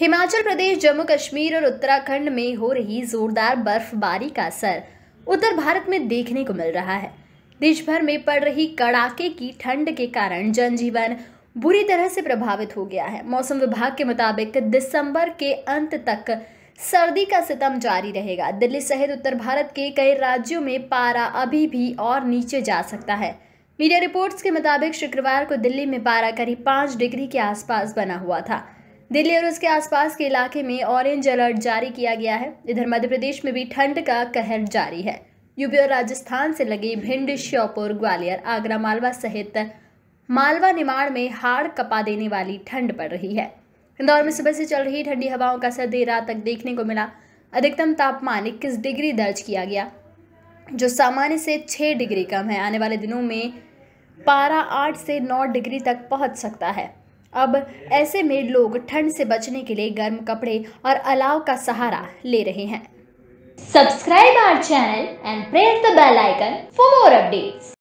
हिमाचल प्रदेश जम्मू कश्मीर और उत्तराखंड में हो रही जोरदार बर्फबारी का असर उत्तर भारत में देखने को मिल रहा है देश भर में पड़ रही कड़ाके की ठंड के कारण जनजीवन बुरी तरह से प्रभावित हो गया है मौसम विभाग के मुताबिक दिसंबर के अंत तक सर्दी का सितम जारी रहेगा दिल्ली सहित उत्तर भारत के कई राज्यों में पारा अभी भी और नीचे जा सकता है मीडिया रिपोर्ट्स के मुताबिक शुक्रवार को दिल्ली में पारा करीब पाँच डिग्री के आसपास बना हुआ था दिल्ली और उसके आसपास के इलाके में ऑरेंज अलर्ट जारी किया गया है इधर मध्य प्रदेश में भी ठंड का कहर जारी है यूपी और राजस्थान से लगे भिंड श्योपुर ग्वालियर आगरा मालवा सहित मालवा निमाड़ में हाड़ कपा देने वाली ठंड पड़ रही है इंदौर में सुबह से चल रही ठंडी हवाओं का असर देर रात तक देखने को मिला अधिकतम तापमान इक्कीस डिग्री दर्ज किया गया जो सामान्य से छः डिग्री कम है आने वाले दिनों में पारा आठ से नौ डिग्री तक पहुंच सकता है अब ऐसे में लोग ठंड से बचने के लिए गर्म कपड़े और अलाव का सहारा ले रहे हैं subscribe our channel and press the bell icon for more updates